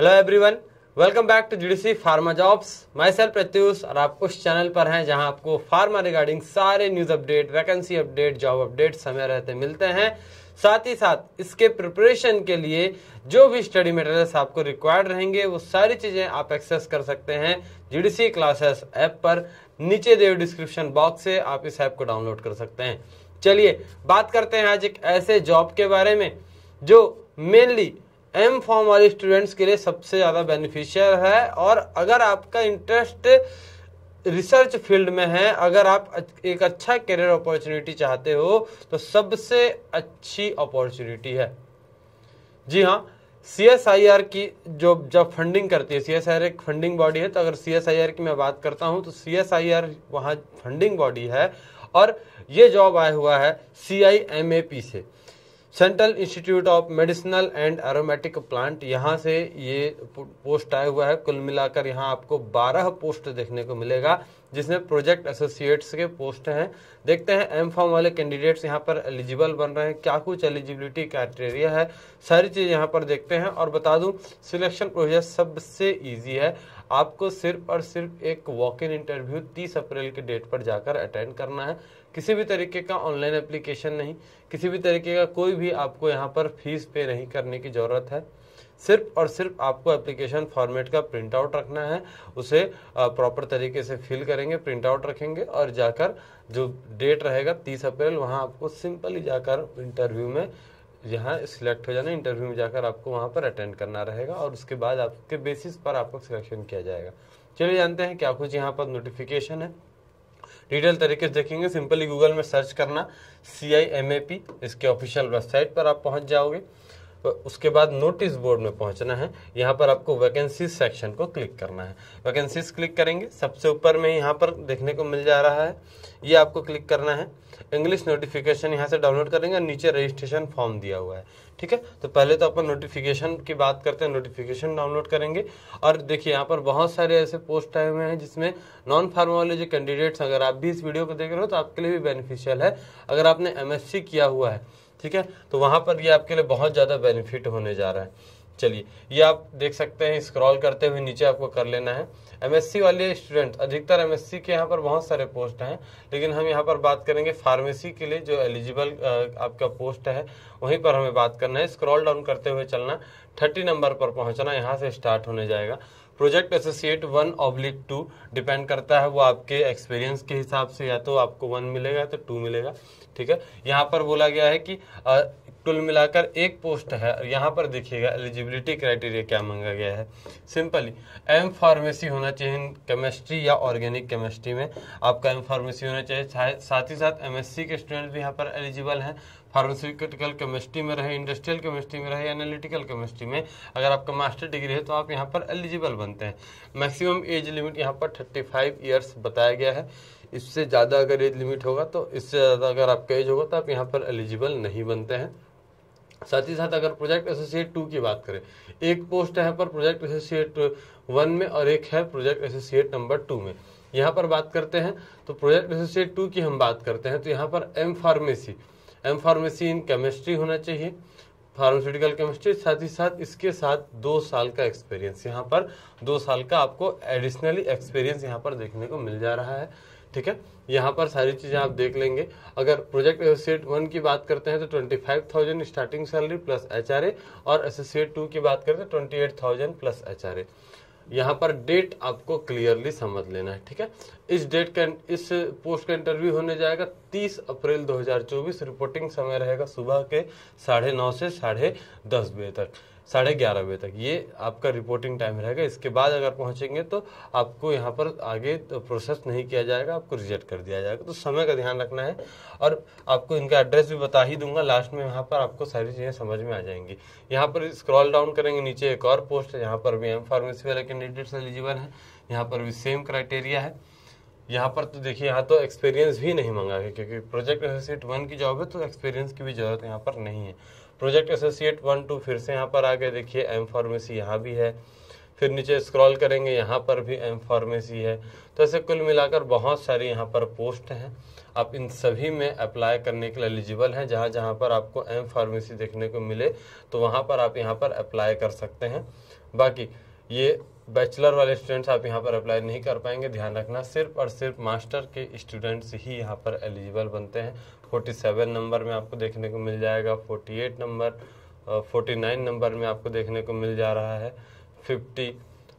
hello everyone welcome back to जुडिसी pharma jobs myself Pratyush और आप उस चैनल पर हैं जहां आपको फार्मा रिगार्डिंग सारे news update vacancy update job update समय रहते मिलते हैं साथ ही साथ इसके प्रिपरेशन के लिए जो भी स्टडी मटेरियल्स आपको रिक्वायर्ड रहेंगे वो सारी चीज़ें आप एक्सेस कर सकते हैं जुडिसी क्लासेस ऐप पर नीचे देव डिस्क्रिप्शन बॉक्स से आप इस ऐप को डाउनलोड कर सकते हैं चलिए बात करते हैं आज एक ऐसे जॉब के बारे में जो मेनली एम फॉर्म वाले स्टूडेंट्स के लिए सबसे ज़्यादा बेनिफिशियल है और अगर आपका इंटरेस्ट रिसर्च फील्ड में है अगर आप एक अच्छा करियर अपॉर्चुनिटी चाहते हो तो सबसे अच्छी अपॉर्चुनिटी है जी हाँ सी एस आई आर की जो जब फंडिंग करती है सी एस आई आर एक फंडिंग बॉडी है तो अगर सी एस आई आर की मैं बात करता हूँ तो सी एस आई आर वहाँ फंडिंग बॉडी है और ये जॉब आया हुआ है C I M A P से central institute of medicinal and aromatic plant यहाँ से ये पोस्ट आया हुआ है कुल मिलाकर यहाँ आपको 12 पोस्ट देखने को मिलेगा जिसमें प्रोजेक्ट एसोसिएट्स के पोस्ट हैं देखते हैं एम फॉर्म वाले कैंडिडेट्स यहाँ पर एलिजिबल बन रहे हैं क्या कुछ एलिजिबिलिटी क्राइटेरिया है सारी चीज़ यहाँ पर देखते हैं और बता दूँ सिलेक्शन प्रोसेस सबसे ईजी है आपको सिर्फ और सिर्फ एक वॉक इन इंटरव्यू 30 अप्रैल के डेट पर जाकर अटेंड करना है किसी भी तरीके का ऑनलाइन एप्लीकेशन नहीं किसी भी तरीके का कोई भी आपको यहाँ पर फीस पे नहीं करने की ज़रूरत है सिर्फ और सिर्फ आपको एप्लीकेशन फॉर्मेट का प्रिंट आउट रखना है उसे प्रॉपर तरीके से फिल करेंगे प्रिंट आउट रखेंगे और जाकर जो डेट रहेगा तीस अप्रैल वहाँ आपको सिंपली जाकर इंटरव्यू में यहाँ सिलेक्ट हो जाना इंटरव्यू में जाकर आपको वहाँ पर अटेंड करना रहेगा और उसके बाद आपके बेसिस पर आपको सिलेक्शन किया जाएगा चलिए जानते हैं क्या कुछ यहाँ पर नोटिफिकेशन है डिटेल तरीके से देखेंगे सिंपली गूगल में सर्च करना C I M A P इसके ऑफिशियल वेबसाइट पर आप पहुँच जाओगे उसके बाद नोटिस बोर्ड में पहुंचना है यहाँ पर आपको वैकेंसी सेक्शन को क्लिक करना है वैकेंसीज क्लिक करेंगे सबसे ऊपर में यहाँ पर देखने को मिल जा रहा है ये आपको क्लिक करना है इंग्लिश नोटिफिकेशन यहाँ से डाउनलोड करेंगे और नीचे रजिस्ट्रेशन फॉर्म दिया हुआ है ठीक है तो पहले तो अपन नोटिफिकेशन की बात करते हैं नोटिफिकेशन डाउनलोड करेंगे और देखिए यहाँ पर बहुत सारे ऐसे पोस्ट आए हुए हैं जिसमें नॉन फार्मा वाले जो कैंडिडेट्स अगर आप भी इस वीडियो को देख रहे हो तो आपके लिए भी बेनिफिशियल है अगर आपने एम किया हुआ है ठीक है तो वहाँ पर ये आपके लिए बहुत ज़्यादा बेनिफिट होने जा रहा है चलिए ये आप देख सकते हैं स्क्रॉल करते हुए नीचे आपको कर लेना है एमएससी वाले स्टूडेंट अधिकतर एमएससी के यहाँ पर बहुत सारे पोस्ट हैं लेकिन हम यहाँ पर बात करेंगे फार्मेसी के लिए जो एलिजिबल आपका पोस्ट है वहीं पर हमें बात करना है स्क्रॉल डाउन करते हुए चलना थर्टी नंबर पर पहुँचना यहाँ से स्टार्ट होने जाएगा project associate one oblique two depend करता है वो आपके एक्सपीरियंस के हिसाब से या तो आपको वन मिलेगा तो टू मिलेगा ठीक है यहाँ पर बोला गया है कि कुल मिलाकर एक पोस्ट है यहाँ पर देखिएगा एलिजिबिलिटी क्राइटेरिया क्या मांगा गया है सिंपली एम फार्मेसी होना चाहिए केमिस्ट्री या ऑर्गेनिक केमिस्ट्री में आपका एम फार्मेसी होना चाहिए साथ ही साथ एमएससी के स्टूडेंट भी यहाँ पर एलिजिबल हैं फार्मास्यूटिकल केमिस्ट्री में रहे इंडस्ट्रियल केमिस्ट्री में रहे एनालिटिकल केमिस्ट्री में अगर आपका मास्टर डिग्री है तो आप यहाँ पर एलिजिबल बनते हैं मैक्सिमम एज लिमिट यहाँ पर थर्टी फाइव ईयर्स बताया गया है इससे ज़्यादा अगर एज लिमिट होगा तो इससे ज़्यादा अगर आपका एज होगा तो आप यहाँ पर एलिजिबल नहीं बनते हैं साथ ही साथ अगर प्रोजेक्ट एसोसिएट टू की बात करें एक पोस्ट है पर प्रोजेक्ट एसोसिएट वन में और एक है प्रोजेक्ट एसोसिएट नंबर टू में यहाँ पर बात करते हैं तो प्रोजेक्ट एसोसिएट टू की हम बात करते हैं तो यहाँ पर M pharmacy M pharmacy in chemistry होना चाहिए फार्मास्यूटिकल केमिस्ट्री साथ ही साथ इसके साथ दो साल का एक्सपीरियंस यहाँ पर दो साल का आपको एडिशनली एक्सपीरियंस यहाँ पर देखने को मिल जा रहा है ठीक है यहाँ पर सारी चीज़ें आप देख लेंगे अगर प्रोजेक्ट एसोसिएट वन की बात करते हैं तो twenty five thousand starting salary plus H और एसोसिएट टू की बात करते हैं twenty eight thousand plus H यहाँ पर डेट आपको क्लियरली समझ लेना है ठीक है इस डेट का इस पोस्ट का इंटरव्यू होने जाएगा 30 अप्रैल 2024 रिपोर्टिंग समय रहेगा सुबह के साढ़े नौ से साढ़े दस बजे तक साढ़े ग्यारह बजे तक ये आपका रिपोर्टिंग टाइम रहेगा इसके बाद अगर पहुँचेंगे तो आपको यहाँ पर आगे तो प्रोसेस नहीं किया जाएगा आपको रिजेक्ट कर दिया जाएगा तो समय का ध्यान रखना है और आपको इनका एड्रेस भी बता ही दूंगा लास्ट में यहाँ पर आपको सारी चीज़ें समझ में आ जाएंगी यहाँ पर स्क्रॉल डाउन करेंगे नीचे एक और पोस्ट है यहाँ पर भी एम फार्मेसी वाले कैंडिडेट्स एलिजिबल हैं यहाँ पर भी सेम क्राइटेरिया है यहाँ पर तो देखिए यहाँ तो एक्सपीरियंस भी नहीं मंगा है क्योंकि प्रोजेक्ट एसोसिएट वन की जॉब है तो एक्सपीरियंस की भी ज़रूरत यहाँ पर नहीं है प्रोजेक्ट एसोसिएट वन टू फिर से यहाँ पर आगे देखिए एम फार्मेसी यहाँ भी है फिर नीचे स्क्रॉल करेंगे यहाँ पर भी एम फार्मेसी है तो ऐसे कुल मिलाकर बहुत सारी यहाँ पर पोस्ट हैं आप इन सभी में अप्लाई करने के लिए एलिजिबल हैं जहाँ जहाँ पर आपको एम फार्मेसी देखने को मिले तो वहाँ पर आप यहाँ पर अप्लाई कर सकते हैं बाकी ये बैचलर वाले स्टूडेंट्स आप यहाँ पर अप्लाई नहीं कर पाएंगे ध्यान रखना सिर्फ और सिर्फ मास्टर के स्टूडेंट्स ही यहाँ पर एलिजिबल बनते हैं 47 नंबर में आपको देखने को मिल जाएगा 48 नंबर 49 नंबर में आपको देखने को मिल जा रहा है 50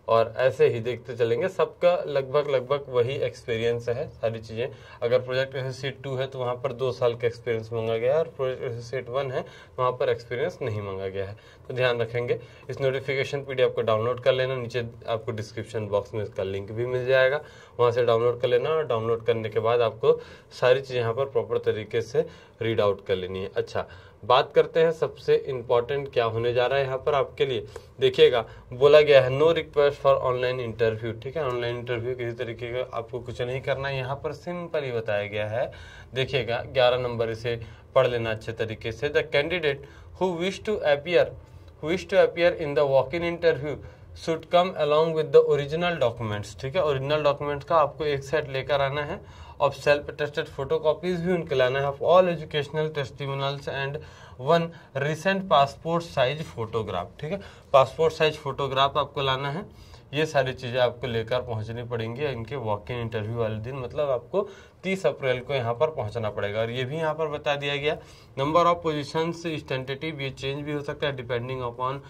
और ऐसे ही देखते चलेंगे सबका लगभग लगभग वही एक्सपीरियंस है सारी चीज़ें अगर प्रोजेक्ट एसोसिएट टू है तो वहाँ पर दो साल का एक्सपीरियंस मांगा गया है और प्रोजेक्ट एसोसिएट वन है वहाँ पर एक्सपीरियंस नहीं मांगा गया है तो ध्यान रखेंगे इस नोटिफिकेशन पी आपको डाउनलोड कर लेना नीचे आपको डिस्क्रिप्शन बॉक्स में इसका लिंक भी मिल जाएगा वहाँ से डाउनलोड कर लेना और डाउनलोड करने के बाद आपको सारी चीज़ यहाँ पर प्रॉपर तरीके से रीड आउट कर लेनी है अच्छा बात करते हैं सबसे इम्पॉर्टेंट क्या होने जा रहा है यहाँ पर आपके लिए देखिएगा बोला गया है no request for online interview ठीक है ऑनलाइन इंटरव्यू किसी तरीके का आपको कुछ नहीं करना है यहाँ पर सिंपल ही बताया गया है देखिएगा ग्यारह नंबर इसे पढ़ लेना अच्छे तरीके से the candidate who wish to appear wish to appear in the walk in interview should come along with the original documents ठीक है ओरिजिनल डॉक्यूमेंट्स का आपको एक सेट लेकर आना है और सेल्फ अटेस्टेड फोटो कॉपीज भी उनके लाना है all educational testimonials and one recent passport size photograph ठीक है पासपोर्ट साइज फोटोग्राफ आपको लाना है ये सारी चीज़ें आपको लेकर पहुंचनी पड़ेंगी इनके वॉक इन इंटरव्यू वाले दिन मतलब आपको तीस अप्रैल को यहाँ पर पहुँचना पड़ेगा और ये भी यहाँ पर बता दिया गया नंबर ऑफ पोजिशन स्टेंटेटिव ये चेंज भी हो सकता है डिपेंडिंग अपॉन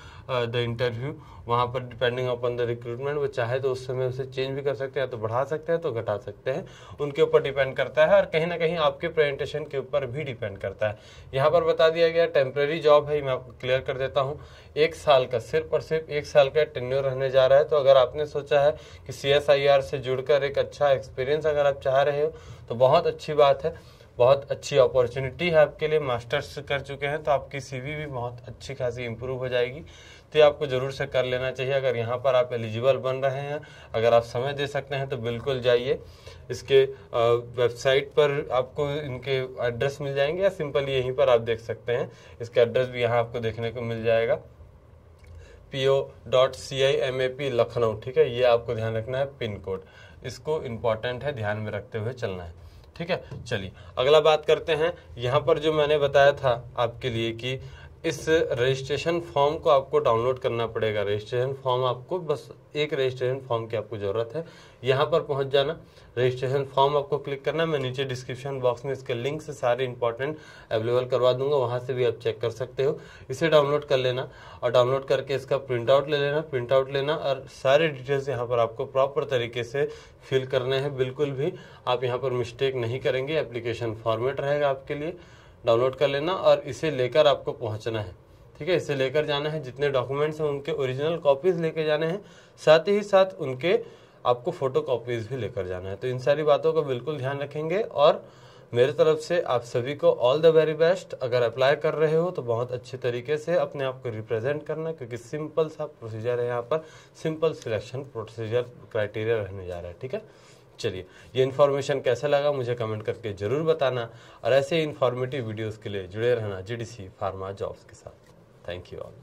द इंटरव्यू वहाँ पर डिपेंडिंग अपॉन द रिक्रूटमेंट वो चाहे तो उस समय उसे चेंज भी कर सकते हैं तो बढ़ा सकते हैं तो घटा सकते हैं उनके ऊपर डिपेंड करता है और कहीं ना कहीं आपके प्रेजेंटेशन के ऊपर भी डिपेंड करता है यहाँ पर बता दिया गया टेम्प्रेरी जॉब है मैं आपको क्लियर कर देता हूँ एक साल का सिर्फ और सिर्फ एक साल का टेन्यू रहने जा रहा है तो अगर आपने सोचा है कि सी से जुड़कर एक अच्छा एक्सपीरियंस अगर आप चाह रहे हो तो बहुत अच्छी बात है बहुत अच्छी अपॉर्चुनिटी है आपके लिए मास्टर्स कर चुके हैं तो आपकी सीवी भी बहुत अच्छी खासी इम्प्रूव हो जाएगी तो ये आपको ज़रूर से कर लेना चाहिए अगर यहाँ पर आप एलिजिबल बन रहे हैं अगर आप समय दे सकते हैं तो बिल्कुल जाइए इसके वेबसाइट पर आपको इनके एड्रेस मिल जाएंगे या सिंपल यहीं पर आप देख सकते हैं इसका एड्रेस भी यहाँ आपको देखने को मिल जाएगा P O dot C I M A P Lucknow ठीक है ये आपको ध्यान रखना है पिन कोड इसको इम्पॉर्टेंट है ध्यान में रखते हुए चलना है ठीक है चलिए अगला बात करते हैं यहाँ पर जो मैंने बताया था आपके लिए कि इस रजिस्ट्रेशन फॉर्म को आपको डाउनलोड करना पड़ेगा रजिस्ट्रेशन फॉर्म आपको बस एक रजिस्ट्रेशन फॉर्म की आपको ज़रूरत है यहाँ पर पहुँच जाना रजिस्ट्रेशन फॉर्म आपको क्लिक करना मैं नीचे डिस्क्रिप्शन बॉक्स में इसके लिंक से सारे इंपॉर्टेंट अवेलेबल करवा दूंगा वहाँ से भी आप चेक कर सकते हो इसे डाउनलोड कर लेना और डाउनलोड करके इसका प्रिंट आउट ले लेना प्रिंट आउट लेना और सारे डिटेल्स यहाँ पर आपको प्रॉपर तरीके से फिल करने हैं बिल्कुल भी आप यहाँ पर मिस्टेक नहीं करेंगे एप्लीकेशन फॉर्मेट रहेगा आपके लिए डाउनलोड कर लेना और इसे लेकर आपको पहुंचना है ठीक है इसे लेकर जाना है जितने डॉक्यूमेंट्स हैं उनके ओरिजिनल कॉपीज़ लेकर जाने हैं साथ ही साथ उनके आपको फ़ोटो कॉपीज़ भी लेकर जाना है तो इन सारी बातों का बिल्कुल ध्यान रखेंगे और मेरे तरफ से आप सभी को ऑल द वेरी बेस्ट अगर अप्लाई कर रहे हो तो बहुत अच्छे तरीके से अपने आप को रिप्रेजेंट करना क्योंकि सिंपल सा प्रोसीजर है यहाँ पर सिंपल सिलेक्शन प्रोसीजर क्राइटेरिया रहने जा रहा है ठीक है चलिए ये इन्फॉर्मेशन कैसा लगा मुझे कमेंट करके ज़रूर बताना और ऐसे इन्फॉर्मेटिव वीडियोज़ के लिए जुड़े रहना जी फार्मा जॉब्स के साथ थैंक यू ऑल